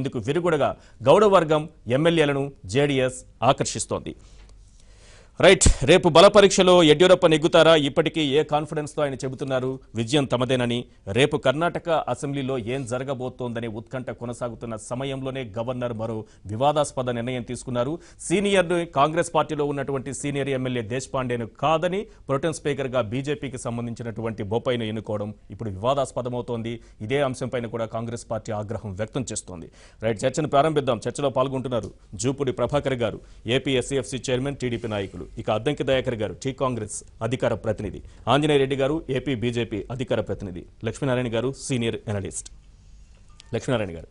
ఇందుకు విరుగుడగా గౌడవర్గం ఎమ్మెల్యేలను JDS ఆకర్షిస్తోంది right రేపు బల పరీక్షలో యడ్యూరప్ప నెగ్గుతారా ఇప్పటికీ ఏ కాన్ఫిడెన్స్తో ఆయన చెబుతున్నారు విజయం తమదేనని రేపు కర్ణాటక అసెంబ్లీలో ఏం జరగబోతోందనే ఉత్కంఠ కొనసాగుతున్న సమయంలోనే గవర్నర్ మరో వివాదాస్పద నిర్ణయం తీసుకున్నారు సీనియర్ను కాంగ్రెస్ పార్టీలో ఉన్నటువంటి సీనియర్ ఎమ్మెల్యే దేశపాండేను కాదని ప్రొటెన్ స్పీకర్గా బీజేపీకి సంబంధించినటువంటి బొప్పైను ఎన్నుకోవడం ఇప్పుడు వివాదాస్పదమవుతోంది ఇదే అంశంపైన కూడా కాంగ్రెస్ పార్టీ ఆగ్రహం వ్యక్తం చేస్తోంది రైట్ చర్చను ప్రారంభిద్దాం చర్చలో పాల్గొంటున్నారు జూపుడి ప్రభాకర్ గారు ఏపీఎస్సీఎఫ్సీ చైర్మన్ టీడీపీ నాయకులు అధ్యక్షుడు ఇక అద్దంకి దయాకర్ గారు టీ కాంగ్రెస్ అధికార ప్రతినిధి ఆంజనేయ రెడ్డి గారు ఏపీ బీజేపీ అధికార ప్రతినిధి లక్ష్మీనారాయణ గారు సీనియర్ ఎనలిస్ట్ లక్ష్మీనారాయణ గారు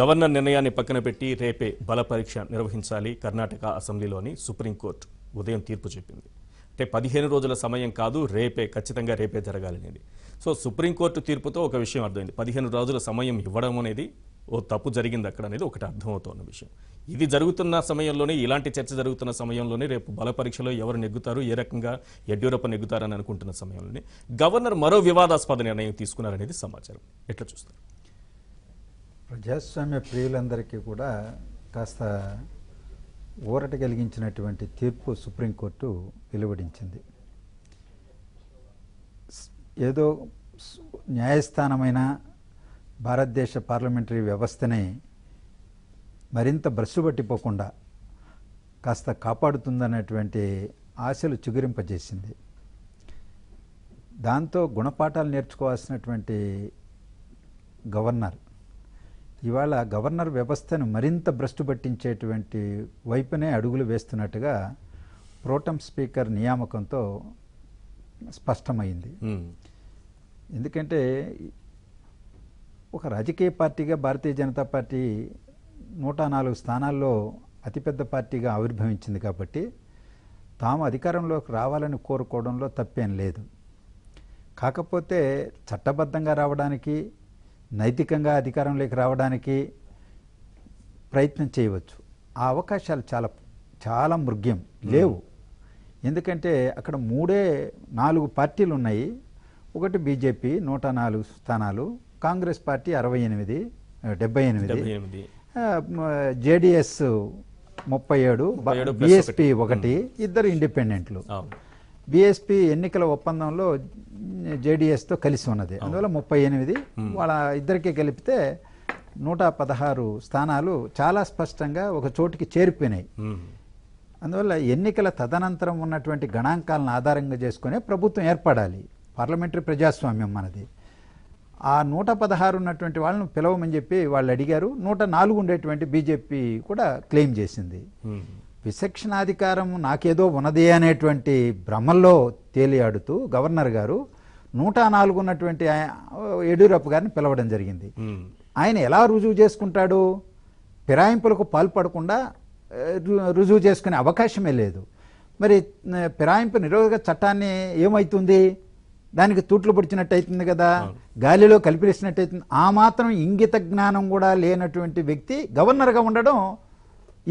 గవర్నర్ నిర్ణయాన్ని పక్కన పెట్టి రేపే బల పరీక్ష నిర్వహించాలి కర్ణాటక అసెంబ్లీలోని సుప్రీంకోర్టు ఉదయం తీర్పు చెప్పింది అంటే పదిహేను రోజుల సమయం కాదు రేపే ఖచ్చితంగా రేపే జరగాలనేది సో సుప్రీంకోర్టు తీర్పుతో ఒక విషయం అర్థమైంది పదిహేను రోజుల సమయం ఇవ్వడం అనేది ఓ తప్పు జరిగింది అక్కడ అనేది ఒకటి అర్థమవుతోన్న విషయం ఇది జరుగుతున్న సమయంలోనే ఇలాంటి చర్చ జరుగుతున్న సమయంలోనే రేపు బల పరీక్షలో ఎవరు నెగ్గుతారు ఏ రకంగా యడ్యూరప్ప నెగ్గుతారని అనుకుంటున్న సమయంలోనే గవర్నర్ మరో వివాదాస్పద నిర్ణయం తీసుకున్నారనేది సమాచారం ఎట్లా చూస్తారు ప్రజాస్వామ్య ప్రియులందరికీ కూడా కాస్త ఊరట కలిగించినటువంటి తీర్పు సుప్రీంకోర్టు వెలువడించింది ఏదో న్యాయస్థానమైన భారతదేశ పార్లమెంటరీ వ్యవస్థనే మరింత బ్రష్ పట్టిపోకుండా కాస్త కాపాడుతుందనేటువంటి ఆశలు చిగురింపజేసింది దాంతో గుణపాఠాలు నేర్చుకోవాల్సినటువంటి గవర్నర్ ఇవాళ గవర్నర్ వ్యవస్థను మరింత భ్రష్టు పట్టించేటువంటి వైపునే అడుగులు వేస్తున్నట్టుగా ప్రోటం స్పీకర్ నియామకంతో స్పష్టమైంది ఎందుకంటే ఒక రాజకీయ పార్టీగా భారతీయ జనతా పార్టీ నూట నాలుగు స్థానాల్లో అతిపెద్ద పార్టీగా ఆవిర్భవించింది కాబట్టి తాము అధికారంలోకి రావాలని కోరుకోవడంలో తప్పేం లేదు కాకపోతే చట్టబద్ధంగా రావడానికి నైతికంగా అధికారంలోకి రావడానికి ప్రయత్నం చేయవచ్చు ఆ అవకాశాలు చాలా చాలా మృగ్యం లేవు hmm. ఎందుకంటే అక్కడ మూడే నాలుగు పార్టీలు ఉన్నాయి ఒకటి బీజేపీ నూట నాలుగు స్థానాలు కాంగ్రెస్ పార్టీ అరవై ఎనిమిది డెబ్బై ఎనిమిది జేడిఎస్ ముప్పై ఏడు బిఎస్పి ఒకటి hmm. ఇద్దరు ఇండిపెండెంట్లు బిఎస్పి ఎన్నికల ఒప్పందంలో తో కలిసి ఉన్నది అందువల్ల ముప్పై ఎనిమిది hmm. వాళ్ళ ఇద్దరికి కలిపితే నూట పదహారు స్థానాలు చాలా స్పష్టంగా ఒక చోటికి చేరిపోయినాయి hmm. అందువల్ల ఎన్నికల తదనంతరం ఉన్నటువంటి గణాంకాలను ఆధారంగా చేసుకునే ప్రభుత్వం ఏర్పడాలి పార్లమెంటరీ ప్రజాస్వామ్యం మనది ఆ నూట పదహారు ఉన్నటువంటి వాళ్ళను పిలవమని చెప్పి వాళ్ళు అడిగారు నూట నాలుగు ఉండేటువంటి బీజేపీ కూడా క్లెయిమ్ చేసింది విచక్షణాధికారం నాకేదో ఉన్నది అనేటువంటి భ్రమల్లో తేలియాడుతూ గవర్నర్ గారు నూట నాలుగు ఉన్నటువంటి యడ్యూరప్ప గారిని పిలవడం జరిగింది ఆయన ఎలా రుజువు చేసుకుంటాడు ఫిరాయింపులకు పాల్పడకుండా రుజువు చేసుకునే అవకాశమే లేదు మరి ఫిరాయింపు నిరోధక చట్టాన్ని ఏమవుతుంది దానికి తూట్లు పొడిచినట్టు అవుతుంది కదా గాలిలో కల్పిరిసినట్టు అవుతుంది ఆ మాత్రం ఇంగిత జ్ఞానం కూడా లేనటువంటి వ్యక్తి గవర్నర్గా ఉండడం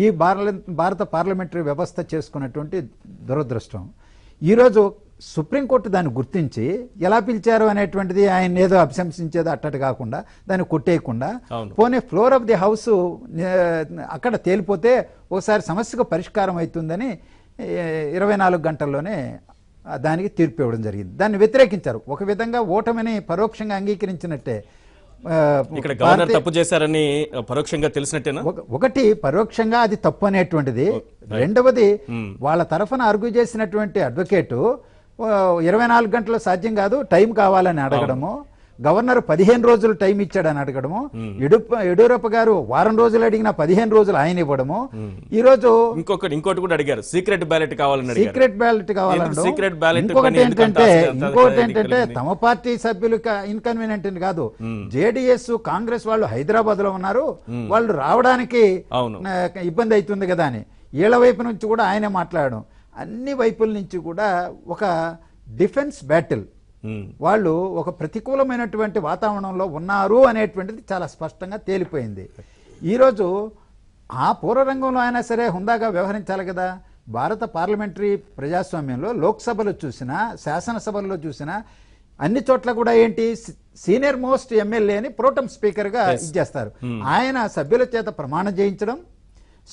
ఈ భారత పార్లమెంటరీ వ్యవస్థ చేసుకున్నటువంటి దురదృష్టం ఈరోజు సుప్రీంకోర్టు దాన్ని గుర్తించి ఎలా పిలిచారు అనేటువంటిది ఆయన ఏదో అభిశంసించేది అట్టటి కాకుండా దాన్ని కొట్టేయకుండా పోనీ ఫ్లోర్ ఆఫ్ ది హౌస్ అక్కడ తేలిపోతే ఒకసారి సమస్యకు పరిష్కారం అవుతుందని ఇరవై నాలుగు గంటల్లోనే దానికి తీర్పు ఇవ్వడం జరిగింది దాన్ని వ్యతిరేకించారు ఒక విధంగా ఓటమిని పరోక్షంగా అంగీకరించినట్టే ఇక్కడ గవర్నర్ తప్పు చేశారని పరోక్షంగా తెలిసినట్టేనా ఒకటి పరోక్షంగా అది తప్పు అనేటువంటిది రెండవది వాళ్ళ తరఫున అర్గ్యూ చేసినటువంటి అడ్వకేటు ఇరవై నాలుగు గంటలు సాధ్యం కాదు టైం కావాలని అడగడము గవర్నర్ పదిహేను రోజులు టైం ఇచ్చాడని అడగడము యడ్యూరప్ప గారు వారం రోజులు అడిగిన పదిహేను రోజులు ఆయన ఇవ్వడము ఈ రోజు ఇంకొకటి ఇంకోటి కూడా అడిగారు సీక్రెట్ బ్యాలెట్ కావాలని సీక్రెట్ బ్యాలెట్ కావాలంటే సీక్రెట్ బ్యాలెట్ ఇంకొకటి ఏంటంటే ఇంకొకటి ఏంటంటే తమ పార్టీ సభ్యులు ఇన్కన్వీనియంట్ కాదు జేడిఎస్ కాంగ్రెస్ వాళ్ళు హైదరాబాద్ లో ఉన్నారు వాళ్ళు రావడానికి ఇబ్బంది అవుతుంది కదా అని వీళ్ళ వైపు నుంచి కూడా ఆయనే మాట్లాడడం అన్ని వైపుల నుంచి కూడా ఒక డిఫెన్స్ బ్యాటిల్ Hmm. వాళ్ళు ఒక ప్రతికూలమైనటువంటి వాతావరణంలో ఉన్నారు అనేటువంటిది చాలా స్పష్టంగా తేలిపోయింది ఈరోజు ఆ పూర్వరంగంలో అయినా సరే హుందాగా వ్యవహరించాలి కదా భారత పార్లమెంటరీ ప్రజాస్వామ్యంలో లోక్సభలో చూసినా శాసనసభల్లో చూసినా అన్ని చోట్ల కూడా ఏంటి సీనియర్ మోస్ట్ ఎమ్మెల్యే అని ప్రోటం స్పీకర్గా ఇచ్చేస్తారు hmm. ఆయన సభ్యుల చేత ప్రమాణం చేయించడం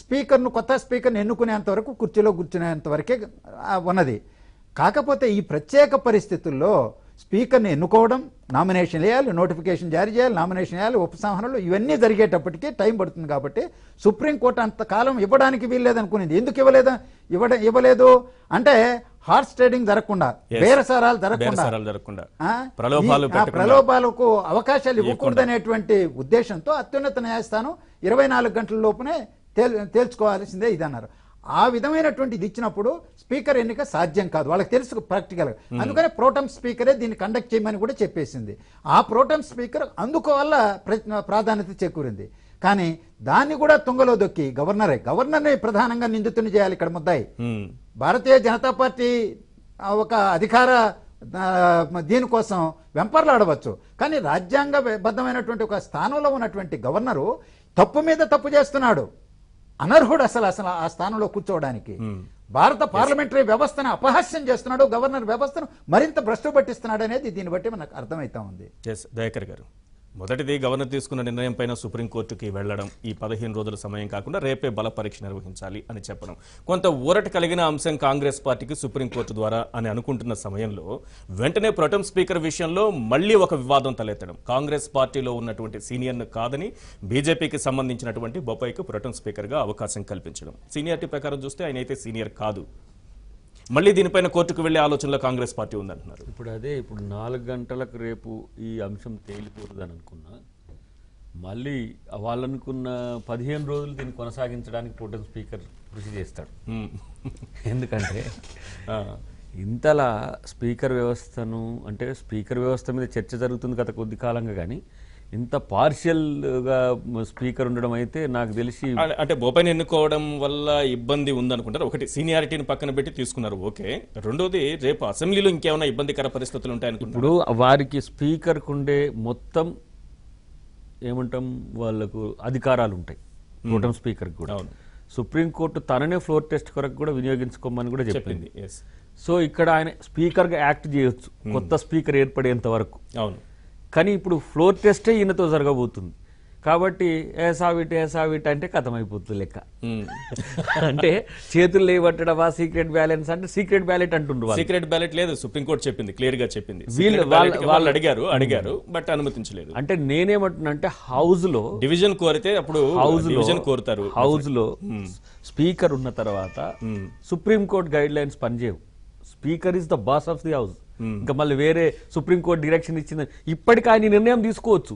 స్పీకర్ను కొత్త స్పీకర్ను ఎన్నుకునేంత వరకు కుర్చీలో కూర్చునేంత వరకే ఉన్నది కాకపోతే ఈ ప్రత్యేక పరిస్థితుల్లో స్పీకర్ని ఎన్నుకోవడం నామినేషన్ వేయాలి నోటిఫికేషన్ జారీ చేయాలి నామినేషన్ వేయాలి ఉపసంహరణలు ఇవన్నీ జరిగేటప్పటికీ టైం పడుతుంది కాబట్టి సుప్రీంకోర్టు అంతకాలం ఇవ్వడానికి అనుకునేది ఎందుకు ఇవ్వలేదు ఇవ్వడ ఇవ్వలేదు అంటే హార్స్ ట్రేడింగ్ జరగకుండా బేరసారాలు జరగకుండా ప్రలోభాలకు అవకాశాలు ఇవ్వకూడదనేటువంటి ఉద్దేశంతో అత్యున్నత న్యాయస్థానం ఇరవై నాలుగు గంటల లోపునే తేల్ తేల్చుకోవాల్సిందే అన్నారు ఆ విధమైనటువంటిది ఇచ్చినప్పుడు స్పీకర్ ఎన్నిక సాధ్యం కాదు వాళ్ళకి తెలుసు ప్రాక్టికల్ అందుకనే ప్రోటమ్ స్పీకరే దీన్ని కండక్ట్ చేయమని కూడా చెప్పేసింది ఆ ప్రోటమ్ స్పీకర్ అందుకోవల్ల ప్రాధాన్యత చేకూరింది కానీ దాన్ని కూడా తుంగలో దొక్కి గవర్నరే గవర్నర్ని ప్రధానంగా నిందితుని చేయాలి ఇక్కడ ముద్దాయి భారతీయ జనతా పార్టీ ఒక అధికార దీనికోసం వెంపర్లాడవచ్చు కానీ రాజ్యాంగ బద్దమైనటువంటి ఒక స్థానంలో ఉన్నటువంటి గవర్నరు తప్పు మీద తప్పు చేస్తున్నాడు అనర్హుడు అసలు అసలు ఆ స్థానంలో కూర్చోవడానికి hmm. భారత పార్లమెంటరీ వ్యవస్థను అపహాస్యం చేస్తున్నాడు గవర్నర్ వ్యవస్థను మరింత భ్రష్టు పట్టిస్తున్నాడు అనేది దీన్ని బట్టి మనకు అర్థమవుతా ఉంది దయాకర్ గారు మొదటిది గవర్నర్ తీసుకున్న నిర్ణయంపైన సుప్రీంకోర్టుకి వెళ్లడం ఈ పదిహేను రోజుల సమయం కాకుండా రేపే బల పరీక్ష నిర్వహించాలి అని చెప్పడం కొంత ఊరట కలిగిన అంశం కాంగ్రెస్ పార్టీకి సుప్రీంకోర్టు ద్వారా అని అనుకుంటున్న సమయంలో వెంటనే ప్రొటం స్పీకర్ విషయంలో మళ్లీ ఒక వివాదం తలెత్తడం కాంగ్రెస్ పార్టీలో ఉన్నటువంటి సీనియర్ను కాదని బీజేపీకి సంబంధించినటువంటి బొపాయికి ప్రొటం స్పీకర్గా అవకాశం కల్పించడం సీనియారిటీ ప్రకారం చూస్తే ఆయన అయితే సీనియర్ కాదు మళ్ళీ దీనిపైన కోర్టుకు వెళ్లే ఆలోచనలో కాంగ్రెస్ పార్టీ ఉందంటున్నారు ఇప్పుడు అదే ఇప్పుడు నాలుగు గంటలకు రేపు ఈ అంశం తేలిపోతుందని అనుకున్నా మళ్ళీ వాళ్ళనుకున్న పదిహేను రోజులు దీన్ని కొనసాగించడానికి పోటం స్పీకర్ కృషి చేస్తాడు ఎందుకంటే ఇంతలా స్పీకర్ వ్యవస్థను అంటే స్పీకర్ వ్యవస్థ మీద చర్చ జరుగుతుంది గత కొద్ది కాలంగా కానీ ఇంత పార్షియల్గా స్పీకర్ ఉండడం అయితే నాకు తెలిసి అంటే బొపైని ఎన్నుకోవడం వల్ల ఇబ్బంది ఉందనుకుంటారు ఒకటి సీనియారిటీని పక్కన పెట్టి తీసుకున్నారు ఓకే రెండోది రేపు అసెంబ్లీలో ఇంకేమైనా ఇబ్బందికర పరిస్థితులు ఉంటాయనుకుంటారు ఇప్పుడు వారికి స్పీకర్కు ఉండే మొత్తం ఏమంటాం వాళ్ళకు అధికారాలు ఉంటాయి కూటం స్పీకర్కి కూడా సుప్రీంకోర్టు తననే ఫ్లోర్ టెస్ట్ కొరకు కూడా వినియోగించుకోమని కూడా చెప్పింది సో ఇక్కడ ఆయన స్పీకర్గా యాక్ట్ చేయొచ్చు కొత్త స్పీకర్ ఏర్పడేంత వరకు అవును కానీ ఇప్పుడు ఫ్లోర్ టెస్టే ఈయనతో జరగబోతుంది కాబట్టి ఏసావిట్ ఏసావిట్ అంటే కథమైపోతుంది లెక్క అంటే చేతులు లేవట్టడవా సీక్రెట్ బ్యాలెన్స్ అంటే సీక్రెట్ బ్యాలెట్ అంటుండ్రు సీక్రెట్ బ్యాలెట్ లేదు సుప్రీంకోర్టు చెప్పింది క్లియర్ గా చెప్పింది వాళ్ళు అడిగారు అడిగారు బట్ అనుమతించలేదు అంటే నేనేమంటున్నా అంటే హౌస్ లో డివిజన్ కోరితే అప్పుడు హౌస్ డివిజన్ కోరుతారు హౌస్ లో స్పీకర్ ఉన్న తర్వాత సుప్రీంకోర్టు గైడ్ లైన్స్ పనిచేయవు speaker is the boss of the house Hmm. ఇంకా మళ్ళీ వేరే సుప్రీంకోర్టు డిరెక్షన్ ఇచ్చింది ఇప్పటికి ఆయన నిర్ణయం తీసుకోవచ్చు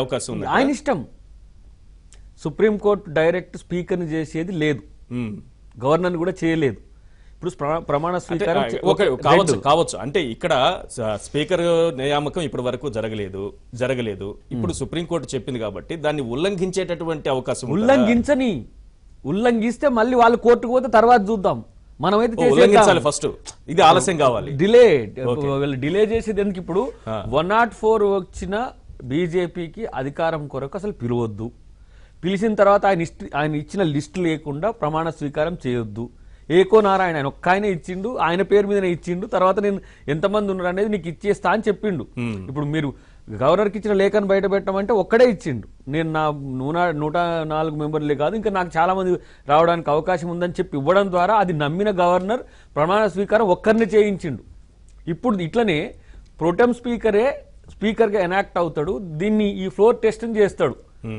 అవకాశం ఆయన ఇష్టం సుప్రీంకోర్టు డైరెక్ట్ స్పీకర్ని చేసేది లేదు hmm. గవర్నర్ కూడా చేయలేదు ఇప్పుడు ప్రమాణ స్వీకారం కావచ్చు కావచ్చు అంటే ఇక్కడ స్పీకర్ నియామకం ఇప్పటి వరకు జరగలేదు జరగలేదు hmm. ఇప్పుడు సుప్రీంకోర్టు చెప్పింది కాబట్టి దాన్ని ఉల్లంఘించేటటువంటి అవకాశం ఉల్లంఘించని ఉల్లంఘిస్తే మళ్ళీ వాళ్ళు కోర్టుకు పోతే తర్వాత చూద్దాం మనమైతే ఫస్ట్ ఇది ఆలస్యం కావాలి డిలే డిలే చేసేది ఎందుకు ఇప్పుడు వన్ నాట్ ఫోర్ వచ్చిన బీజేపీకి అధికారం కొరకు అసలు పిలవద్దు పిలిచిన తర్వాత ఆయన ఆయన ఇచ్చిన లిస్ట్ లేకుండా ప్రమాణ స్వీకారం చేయొద్దు ఏకో నారాయణ ఆయన ఒక్క ఆయన ఇచ్చిండు ఆయన పేరు మీదనే ఇచ్చిండు తర్వాత నేను ఎంతమంది ఉన్నారు అనేది నీకు ఇచ్చేస్తా అని చెప్పిండు ఇప్పుడు మీరు గవర్నర్కి ఇచ్చిన లేఖను బయట పెట్టమంటే ఒక్కడే ఇచ్చిండు నేను నా నూన నూట నాలుగు మెంబర్లే కాదు ఇంకా నాకు చాలామంది రావడానికి అవకాశం ఉందని చెప్పి ఇవ్వడం ద్వారా అది నమ్మిన గవర్నర్ ప్రమాణ స్వీకారం ఒక్కరిని చేయించిండు ఇప్పుడు ఇట్లనే ప్రొటెమ్ స్పీకరే స్పీకర్గా ఎనాక్ట్ అవుతాడు దీన్ని ఈ ఫ్లోర్ టెస్ట్ని చేస్తాడు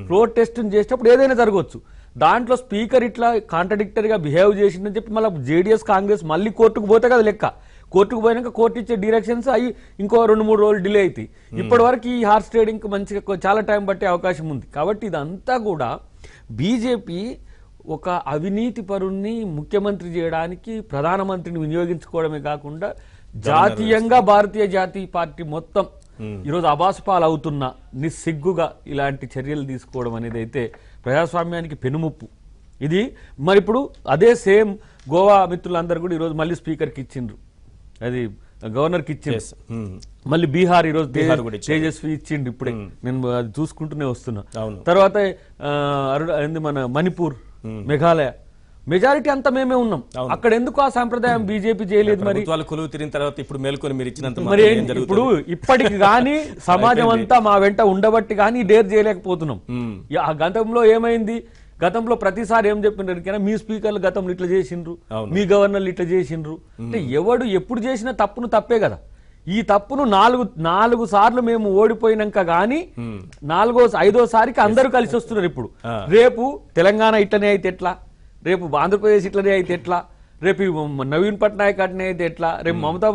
ఫ్లోర్ టెస్ట్ని చేసేటప్పుడు ఏదైనా జరగవచ్చు దాంట్లో స్పీకర్ ఇట్లా కాంట్రడిక్టరీగా బిహేవ్ చేసిందని చెప్పి మళ్ళీ జేడీఎస్ కాంగ్రెస్ మళ్ళీ కోర్టుకు పోతే కదా లెక్క కోర్టుకు పోయినాక కోర్టు ఇచ్చే డిరెక్షన్స్ అవి ఇంకో రెండు మూడు రోజులు డిలే అవుతాయి hmm. ఇప్పటి వరకు ఈ హార్స్ ట్రేడింగ్ మంచిగా చాలా టైం పట్టే అవకాశం ఉంది కాబట్టి ఇదంతా కూడా బీజేపీ ఒక అవినీతి పరుణ్ణి ముఖ్యమంత్రి చేయడానికి ప్రధానమంత్రిని వినియోగించుకోవడమే కాకుండా జాతీయంగా భారతీయ జాతీయ పార్టీ మొత్తం hmm. ఈరోజు అబాస్పాలు అవుతున్న నిస్సిగ్గుగా ఇలాంటి చర్యలు తీసుకోవడం అనేది అయితే ప్రజాస్వామ్యానికి పెనుముప్పు ఇది మరి ఇప్పుడు అదే సేమ్ గోవా మిత్రులందరూ కూడా ఈరోజు మళ్ళీ స్పీకర్కి ఇచ్చిండ్రు అది గవర్నర్ కి ఇచ్చేసి hmm. మళ్ళీ బీహార్ ఈరోజు తేజస్వి ఇచ్చిండు ఇప్పుడే hmm. నేను అది చూసుకుంటూనే వస్తున్నా తర్వాత అరుణ మన మణిపూర్ hmm. మేఘాలయ మెజారిటీ అంతా మేమే ఉన్నాం అక్కడ ఎందుకు ఆ సాంప్రదాయం బీజేపీ చేయలేదు మరి కొలువు తిరిగిన తర్వాత ఇప్పుడు మేల్కొని మీరు ఇచ్చినంత మరి ఇప్పుడు ఇప్పటికి గానీ సమాజం అంతా మా వెంట ఉండబట్టి కానీ డేర్ చేయలేకపోతున్నాం ఆ గతంలో ఏమైంది గతంలో ప్రతిసారి ఏం చెప్పినారు మీ స్పీకర్లు గతంలో ఇట్లా చేసిండ్రు మీ గవర్నర్లు ఇట్లా చేసిండ్రు అంటే ఎవడు ఎప్పుడు చేసినా తప్పును తప్పే కదా ఈ తప్పును నాలుగు నాలుగు సార్లు మేము ఓడిపోయినాక గాని నాలుగో ఐదోసారికి అందరూ కలిసి వస్తున్నారు ఇప్పుడు రేపు తెలంగాణ ఇట్లనే అయితే ఎట్లా రేపు ఆంధ్రప్రదేశ్ ఇట్లనే అయితే ఎట్లా రేపు నవీన్ పట్నాయక్ అట్నే అయితే ఎట్లా రేపు మమతా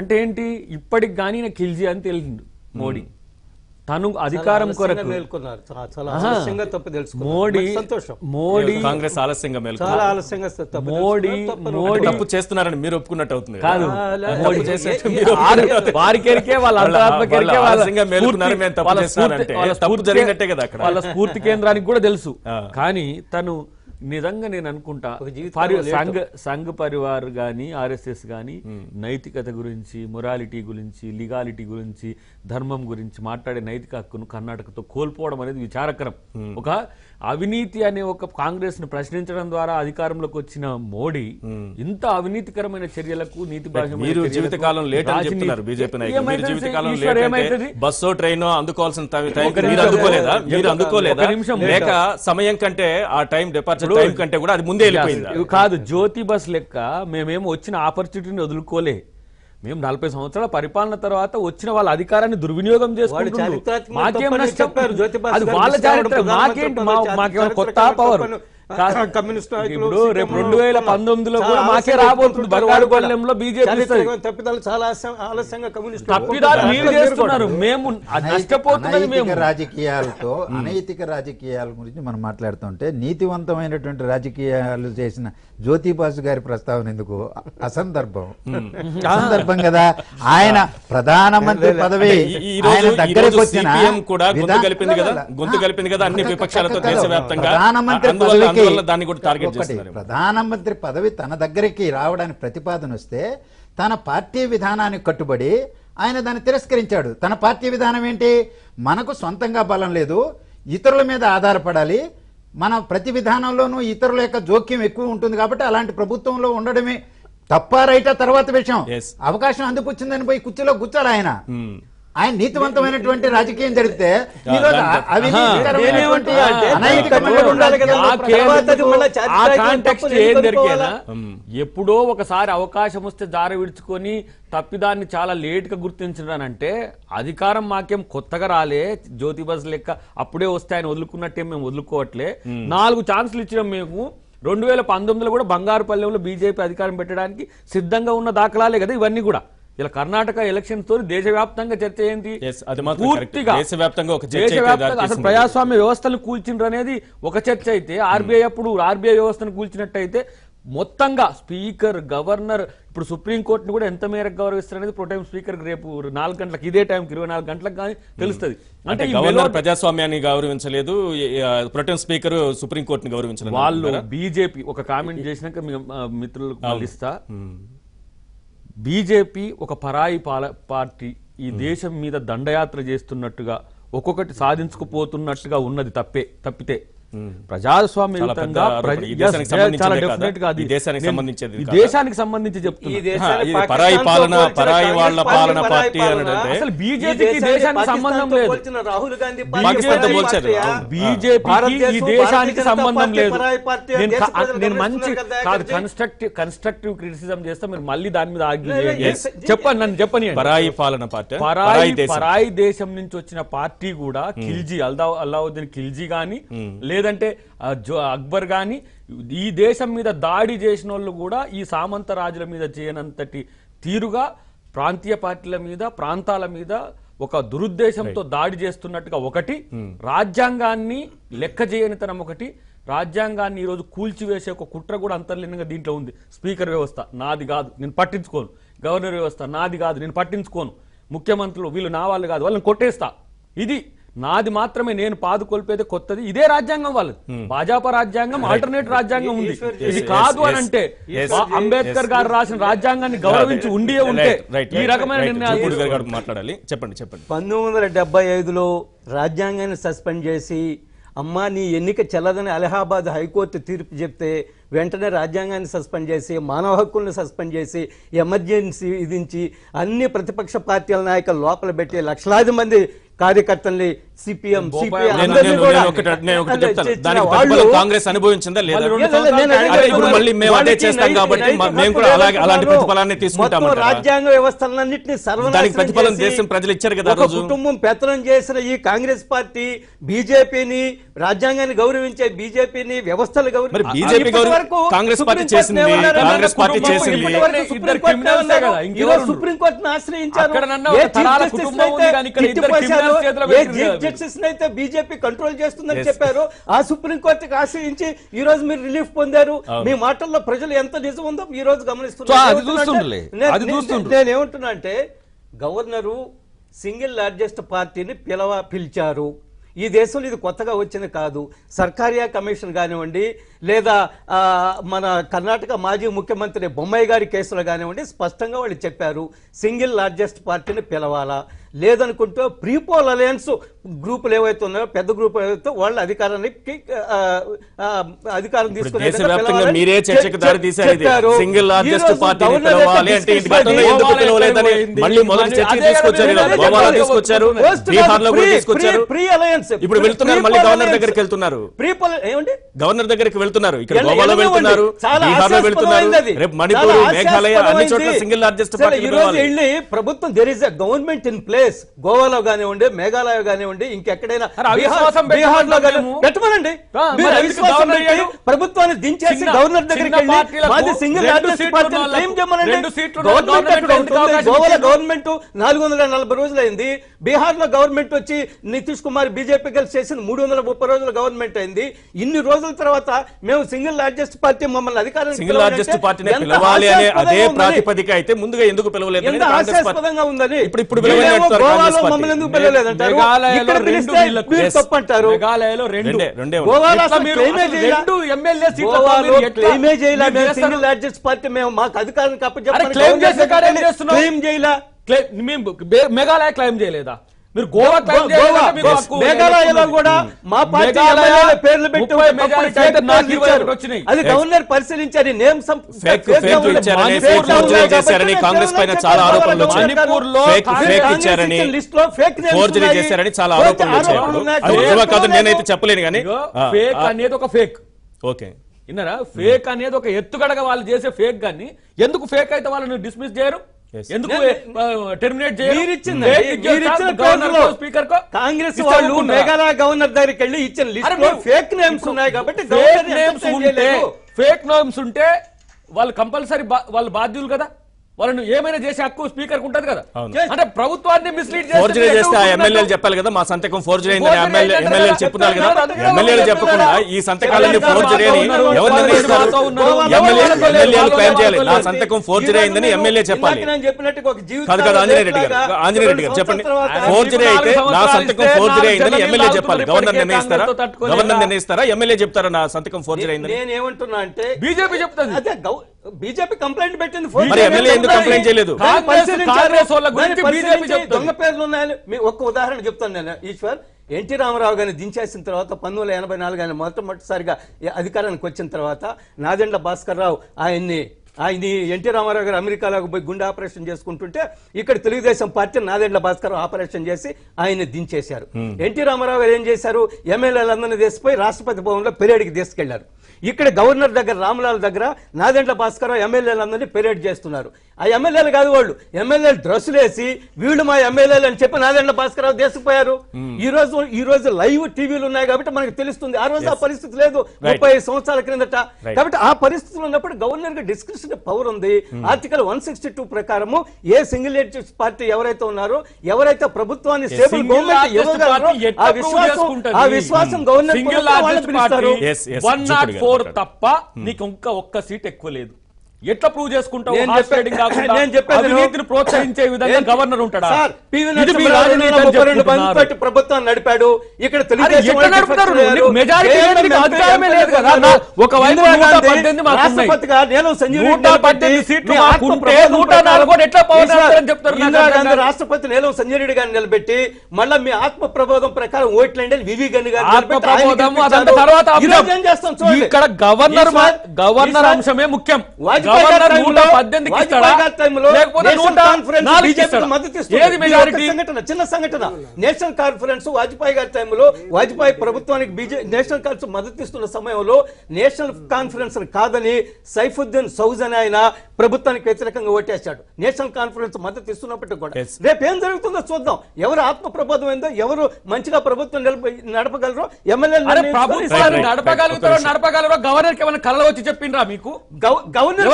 అంటే ఏంటి ఇప్పటికి కానీ నాకు కిల్జీ అని తెలిసిండు మోడీ తను అధికారం కొరకు తప్పు మోడీ సంతోషం మోడీ కాంగ్రెస్ ఆలస్యంగా చాలా ఆలస్యంగా మోడీ మోడీ తప్పు చేస్తున్నారని మీరు ఒప్పుకున్నట్టు అవుతుంది కాదు వాళ్ళ జరిగినట్టే కదా వాళ్ళ స్ఫూర్తి కేంద్రానికి కూడా తెలుసు కానీ తను నిజంగా నేను అనుకుంటా సంఘ సంఘ పరివార్ కానీ ఆర్ఎస్ఎస్ కానీ నైతికత గురించి మొరాలిటీ గురించి లీగాలిటీ గురించి ధర్మం గురించి మాట్లాడే నైతిక హక్కును కర్ణాటకతో కోల్పోవడం అనేది విచారకరం ఒక అవినీతి అనే ఒక కాంగ్రెస్ ను ప్రశ్నించడం ద్వారా అధికారంలోకి వచ్చిన మోడీ ఇంత అవినీతికరమైన చర్యలకు నీతి జీవితకాలం లేట్ బస్సో ట్రైన్ అందుకోవాల్సిన మీరు సమయం కంటే ఆ టైం డిపార్చర్ టైం కంటే కూడా అది ముందే వెళ్ళిపోయింది కాదు జ్యోతి బస్ లెక్క మేమేమో వచ్చిన ఆపర్చునిటీని వదులుకోలే మేము నలభై సంవత్సరాల పరిపాలన తర్వాత వచ్చిన వాళ్ళ అధికారాన్ని దుర్వినియోగం చేసుకుంటున్నారు మాకేం నష్టం అది వాళ్ళ చారిత్ర మాకేంటి మాకేమైనా కొత్త పవర్ ఇప్పుడు రేపు రెండు వేల పంతొమ్మిదిలో కూడా మాకే రాబోతుంది గొల్లెంలో బీజేపీ తప్పిదాలు చాలా ఆలస్యంగా కమ్యూనిస్ట్ తప్పిదాలు మీరు చేస్తున్నారు మేము నష్టపోతున్నది మేము రాజకీయాలతో అనైతిక రాజకీయాల గురించి మనం మాట్లాడుతుంటే నీతివంతమైనటువంటి రాజకీయాలు చేసిన జ్యోతిబాసు గారి ప్రస్తావన ఎందుకు అసందర్భం అసందర్భం కదా ఆయన ప్రధానమంత్రి పదవి కూడా గొంతు కలిపింది కదా గొంతు కలిపింది కదా అన్ని విపక్షాలతో దేశవ్యాప్తంగా ప్రధానమంత్రి దాన్ని కూడా టార్గెట్ ప్రధానమంత్రి పదవి తన దగ్గరికి రావడానికి ప్రతిపాదన వస్తే తన పార్టీ విధానానికి కట్టుబడి ఆయన దాన్ని తిరస్కరించాడు తన పార్టీ విధానం ఏంటి మనకు సొంతంగా బలం లేదు ఇతరుల మీద ఆధారపడాలి మన ప్రతి విధానంలోనూ ఇతరుల యొక్క జోక్యం ఎక్కువ ఉంటుంది కాబట్టి అలాంటి ప్రభుత్వంలో ఉండడమే తప్ప రైటా తర్వాత విషయం అవకాశం వచ్చిందని పోయి కుర్చీలో కూర్చోాలి ఆయన hmm. ఆయన నీతివంతమైనటువంటి రాజకీయం జరిగితే ఎప్పుడో ఒకసారి అవకాశం వస్తే దారి విడుచుకొని తప్పిదాన్ని చాలా లేట్ గా గుర్తించడానంటే అధికారం మాకేం కొత్తగా రాలే జ్యోతి బస్ లెక్క అప్పుడే వస్తే ఆయన వదులుకున్నట్టే మేము వదులుకోవట్లే నాలుగు ఛాన్సులు ఇచ్చినాం మేము రెండు వేల పంతొమ్మిదిలో కూడా బంగారు పల్లెంలో బీజేపీ అధికారం పెట్టడానికి సిద్ధంగా ఉన్న దాఖలాలే కదా ఇవన్నీ కూడా ఇలా కర్ణాటక ఎలక్షన్ తో దేశవ్యాప్తంగా చర్చ ఏంటి పూర్తిగా దేశవ్యాప్తంగా అసలు ప్రజాస్వామ్య వ్యవస్థను కూల్చిండ్రు అనేది ఒక చర్చ అయితే ఆర్బీఐ అప్పుడు ఆర్బీఐ వ్యవస్థను కూల్చినట్టయితే మొత్తంగా స్పీకర్ గవర్నర్ ఇప్పుడు సుప్రీంకోర్టును కూడా ఎంత మేరకు గౌరవిస్తారు అనేది ప్రోటైమ్ స్పీకర్ రేపు నాలుగు గంటలకు ఇదే టైంకి ఇరవై నాలుగు గంటలకు కానీ తెలుస్తుంది అంటే గవర్నర్ ప్రజాస్వామ్యాన్ని గౌరవించలేదు ప్రోటైమ్ స్పీకర్ సుప్రీంకోర్టును గౌరవించలేదు వాళ్ళు బీజేపీ ఒక కామెంట్ చేసినాక మిత్రులకు ఇస్తా బీజేపీ ఒక పరాయి పాల పార్టీ ఈ దేశం మీద దండయాత్ర చేస్తున్నట్టుగా ఒక్కొక్కటి సాధించుకుపోతున్నట్టుగా ఉన్నది తప్పే తప్పితే ప్రజాస్వామ్యంగా సంబంధించి లేదు సంబంధం లేదు నేను కన్స్ట్రక్టివ్ క్రిటిసిజం చేస్తే మీరు మళ్ళీ దాని మీద ఆగ్యూ చెప్పండి నన్ను చెప్పని పరాయి పాలన పార్టీ పరాయి పరాయి దేశం నుంచి వచ్చిన పార్టీ కూడా ఖిల్జీ అల్దా అల్లావుద్దీన్ ఖిల్జీ గాని లేదు లేదంటే అక్బర్ కానీ ఈ దేశం మీద దాడి చేసిన వాళ్ళు కూడా ఈ సామంత రాజుల మీద చేయనంతటి తీరుగా ప్రాంతీయ పార్టీల మీద ప్రాంతాల మీద ఒక దురుద్దేశంతో దాడి చేస్తున్నట్టుగా ఒకటి hmm. రాజ్యాంగాన్ని లెక్క చేయనితనం ఒకటి రాజ్యాంగాన్ని ఈరోజు కూల్చివేసే ఒక కుట్ర కూడా అంతర్లీనంగా దీంట్లో ఉంది స్పీకర్ వ్యవస్థ నాది కాదు నేను పట్టించుకోను గవర్నర్ వ్యవస్థ నాది కాదు నేను పట్టించుకోను ముఖ్యమంత్రులు వీళ్ళు నా వాళ్ళు కాదు వాళ్ళని కొట్టేస్తా ఇది నాది మాత్రమే నేను పాదు కోల్పోయేది కొత్తది ఇదే రాజ్యాంగం వాళ్ళది భాజపా రాజ్యాంగం ఆల్టర్నేట్ రాజ్యాంగం ఉంది ఇది కాదు అని అంటే అంబేద్కర్ గారు రాసిన రాజ్యాంగాన్ని గౌరవించి ఉండి ఉంటే ఈ రకమైన నిర్ణయాలు మాట్లాడాలి చెప్పండి చెప్పండి పంతొమ్మిది వందల ఐదులో రాజ్యాంగాన్ని సస్పెండ్ చేసి అమ్మా నీ ఎన్నిక చెల్లదని అలహాబాద్ హైకోర్టు తీర్పు చెప్తే వెంటనే రాజ్యాంగాన్ని సస్పెండ్ చేసి మానవ హక్కులను సస్పెండ్ చేసి ఎమర్జెన్సీ విధించి అన్ని ప్రతిపక్ష పార్టీల నాయకులు లోపల పెట్టి లక్షలాది మంది కార్యకర్తల్ని సిపిఎం కాంగ్రెస్ అనుభవించిందా కాబట్టి మేము కూడా రాజ్యాంగ వ్యవస్థలన్నింటినీ ప్రతిఫలం దేశం ప్రజలు ఇచ్చారు కదా కుటుంబం పెత్తనం చేసిన ఈ కాంగ్రెస్ పార్టీ బీజేపీని రాజ్యాంగాన్ని గౌరవించే బీజేపీని వ్యవస్థలు గౌరవించారు కాంగ్రెస్ పార్టీ కాంగ్రెస్ పార్టీ సుప్రీంకోర్టును ఆశ్రయించారు అయితే బీజేపీ కంట్రోల్ చేస్తుందని చెప్పారు ఆ సుప్రీంకోర్టుకి ఆశ్రయించి ఈ రోజు మీరు రిలీఫ్ పొందారు మీ మాటల్లో ప్రజలు ఎంత నిజం ఉందో ఈ రోజు గమనిస్తున్నారు నేనేమంటున్నా అంటే గవర్నరు సింగిల్ లార్జెస్ట్ పార్టీని పిలవ పిలిచారు ఈ దేశంలో ఇది కొత్తగా వచ్చింది కాదు సర్కారియా కమిషన్ కానివ్వండి లేదా మన కర్ణాటక మాజీ ముఖ్యమంత్రి బొమ్మాయి గారి కేసులో కానివ్వండి స్పష్టంగా వాళ్ళు చెప్పారు సింగిల్ లార్జెస్ట్ పార్టీని పిలవాలా లేదనుకుంటూ ప్రీపోల్ అలయన్స్ గ్రూపులు ఏవైతే ఉన్నాయో పెద్ద గ్రూప్ ఏవైతే వాళ్ళు అధికారానికి అధికారం తీసుకుని మీరే సింగిల్ తీసుకొచ్చారు తీసుకొచ్చారు తీసుకొచ్చారు ప్రీ అలయన్స్ ఇప్పుడు వెళ్తున్నారు గవర్నర్ దగ్గరికి వెళ్తున్నారు ప్రీపోల్ ఏమండి గవర్నర్ దగ్గరికి వెళ్తున్నారు ఇక్కడ వెళ్తున్నారు ప్రభుత్వం there is a government in place place గోవాలో కానివ్వండి మేఘాలయ కానివ్వండి ఇంకెక్కడైనా బీహార్లో పెట్టమనండి మీరు అవిశ్వాసం ప్రభుత్వాన్ని దించేసి గవర్నర్ దగ్గరికి మాది సింగిల్ ఏం గవర్నమెంట్ గోవాలో గవర్నమెంట్ నాలుగు వందల నలభై రోజులు అయింది బీహార్లో గవర్నమెంట్ వచ్చి నితీష్ కుమార్ బీజేపీ కలిసి చేసిన మూడు వందల ముప్పై రోజుల గవర్నమెంట్ అయింది ఇన్ని రోజుల తర్వాత మేము సింగిల్ లార్జెస్ట్ పార్టీ మమ్మల్ని అధికారం సింగిల్ లార్జెస్ట్ పార్టీ పిలవాలి అనే అదే ప్రాతిపదిక అయితే ముందుగా ఎందుకు పిలవలేదు ఉందని ఇప్పుడు ఇప్పుడు గోవాలో మమ్మల్ని ఎందుకు పిలవలేదంటారు రెండు ఎమ్మెల్యే పార్టీ మేము మాకు క్లెయిమ్ చేసే క్లెయిమ్ మేము మేఘాలయ క్లెయిమ్ చేయలేదా మీరు గోవా మేఘాలయలో కూడా మా పార్టీ పేర్లు పెట్టి అది గవర్నర్ పరిశీలించారు నేమ్ చేశారని కాంగ్రెస్ పైన చాలా ఆరోపణలు ఇచ్చారని ఫోర్జరీ చేశారని చాలా ఆరోపణలు కాదు నేనైతే చెప్పలేను కానీ ఫేక్ అనేది ఒక ఫేక్ ఓకే విన్నారా ఫేక్ అనేది ఒక ఎత్తుగడగ వాళ్ళు చేసే ఫేక్ కానీ ఎందుకు ఫేక్ అయితే వాళ్ళని డిస్మిస్ చేయరు ఎందుకు టెర్మినేట్ చేయాలి స్పీకర్ కాంగ్రెస్ వాళ్ళు మేఘాలయ గవర్నర్ దగ్గరికి వెళ్ళి ఇచ్చిన ఫేక్ నేమ్స్ ఉన్నాయి కాబట్టి ఫేక్ నేమ్స్ ఉంటే ఫేక్ నేమ్స్ ఉంటే వాళ్ళు కంపల్సరీ వాళ్ళు బాధ్యులు కదా వాళ్ళను ఏమైనా చేసే హక్కు స్పీకర్ ఉంటుంది కదా అంటే ప్రభుత్వాన్ని మిస్లీడ్ ఫోర్జరీ చేస్తే ఆ ఎమ్మెల్యేలు చెప్పాలి కదా మా సంతకం ఫోర్జరీ అయిందని ఎమ్మెల్యే ఎమ్మెల్యేలు చెప్తున్నారు కదా ఎమ్మెల్యేలు చెప్పకుండా ఈ సంతకాలన్నీ ఫోర్జరీ అని ఎవరు చేయాలి నా సంతకం ఫోర్జరీ అయిందని ఎమ్మెల్యే చెప్పాలి కాదు కదా ఆంజనేయ రెడ్డి గారు ఆంజనేయ రెడ్డి గారు చెప్పండి ఫోర్జరీ అయితే నా సంతకం ఫోర్జరీ అయిందని ఎమ్మెల్యే చెప్పాలి గవర్నర్ నిర్ణయిస్తారా గవర్నర్ నిర్ణయిస్తారా ఎమ్మెల్యే చెప్తారా నా సంతకం ఫోర్జరీ అయిందని నేను ఏమంటున్నా అంటే బీజేపీ చెప్తుంది బీజేపీ కంప్లైంట్ పెట్టింది కంప్లైంట్ చేయలేదు కాంగ్రెస్ వాళ్ళ గురించి బీజేపీ దొంగ పేర్లు ఉన్నాయని ఒక్క ఉదాహరణ చెప్తాను నేను ఈశ్వర్ ఎన్టీ రామారావు గారిని దించేసిన తర్వాత పంతొమ్మిది వందల ఎనభై నాలుగు ఆయన మొట్టమొదటిసారిగా అధికారానికి వచ్చిన తర్వాత నాదెండ్ల భాస్కర్ రావు ఆయన్ని ఆయన ఎన్టీ రామారావు గారు అమెరికాలోకి పోయి గుండె ఆపరేషన్ చేసుకుంటుంటే ఇక్కడ తెలుగుదేశం పార్టీ నాదెండ్ల భాస్కర్ ఆపరేషన్ చేసి ఆయన్ని దించేశారు ఎన్టీ రామారావు గారు ఏం చేశారు ఎమ్మెల్యేలందరినీ తీసిపోయి రాష్ట్రపతి భవన్లో పెరేడికి తీసుకెళ్లారు ఇక్కడ గవర్నర్ దగ్గర రామలాల్ దగ్గర నాదెండ్ల భాస్కర్ ఎమ్మెల్యేలందరినీ పెరేడ్ చేస్తున్నారు ఆ ఎమ్మెల్యేలు కాదు వాళ్ళు ఎమ్మెల్యేలు డ్రెస్సులు వేసి వీళ్ళు మా ఎమ్మెల్యేలు అని చెప్పి నాదెండ్ల భాస్కర్ రావు దేశపోయారు ఈ రోజు ఈ రోజు లైవ్ టీవీలు ఉన్నాయి కాబట్టి మనకు తెలుస్తుంది ఆ రోజు ఆ పరిస్థితి లేదు ముప్పై సంవత్సరాల క్రిందట కాబట్టి ఆ పరిస్థితులు ఉన్నప్పుడు గవర్నర్ కి డిస్క్రిప్షన్ పవర్ ఉంది ఆర్టికల్ వన్ సిక్స్టీ టూ ప్రకారము ఏ సింగిల్ ఎడ్జెస్ పార్టీ ఎవరైతే ఉన్నారో ఎవరైతే ప్రభుత్వాన్ని స్టేబుల్ గవర్నమెంట్ ఇవ్వగలరో ఆ విశ్వాసం ఆ విశ్వాసం గవర్నర్ తప్ప నీకు ఇంకా ఒక్క సీట్ ఎక్కువ లేదు ఎట్లా ప్రూవ్ చేసుకుంటావు నేను చెప్పేది ప్రోత్సహించే విధంగా గవర్నర్ ఉంటాడు పట్టి ప్రభుత్వం నడిపాడు ఇక్కడ రాష్ట్రపతి నేను సంజయ్ రెడ్డి గారిని నిలబెట్టి మళ్ళీ మీ ఆత్మ ప్రబోధం ప్రకారం ఓట్లండి వివి గని గారు తర్వాత ఇక్కడ గవర్నర్ గవర్నర్ అంశమే ముఖ్యం నేషనల్ కాన్ఫరెన్స్ వాజ్పేయి గారి టైంలో వాజ్పేయి ప్రభుత్వానికి బీజేపీ నేషనల్ కాన్ఫరెన్స్ మద్దతిస్తున్న సమయంలో నేషనల్ కాన్ఫరెన్స్ కాదని సైఫుద్దీన్ సౌజ్ అని ఆయన ప్రభుత్వానికి వ్యతిరేకంగా ఓటేశాడు నేషనల్ కాన్ఫరెన్స్ మద్దతు ఇస్తున్నప్పటికీ కూడా రేపు ఏం జరుగుతుందో చూద్దాం ఎవరు ఆత్మ ప్రబోధమైందో ఎవరు మంచిగా ప్రభుత్వం నడపగలరో ఎమ్మెల్యే నడపగలుగుతారో నడపగలరో గవర్నర్ ఏమైనా కళలు వచ్చి చెప్పిండ్రా మీకు గవర్నర్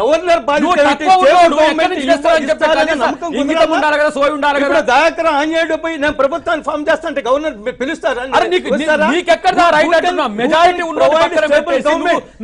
గవర్నర్ దయాకర్ ఆంజనేయుడు పోయి నేను ప్రభుత్వాన్ని ఫామ్ చేస్తాంటే గవర్నర్ పిలుస్తారా నీకెక్కడ మెజారిటీ ఉన్న